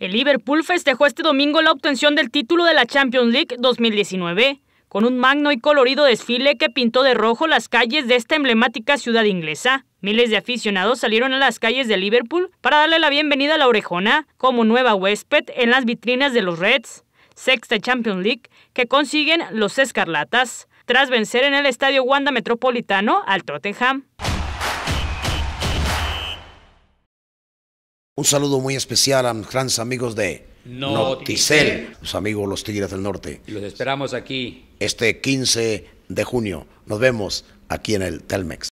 El Liverpool festejó este domingo la obtención del título de la Champions League 2019, con un magno y colorido desfile que pintó de rojo las calles de esta emblemática ciudad inglesa. Miles de aficionados salieron a las calles de Liverpool para darle la bienvenida a la orejona como nueva huésped en las vitrinas de los Reds, sexta Champions League que consiguen los Escarlatas, tras vencer en el estadio Wanda Metropolitano al Tottenham. Un saludo muy especial a nuestros grandes amigos de Noticel, los amigos los Tigres del Norte. los esperamos aquí. Este 15 de junio. Nos vemos aquí en el Telmex.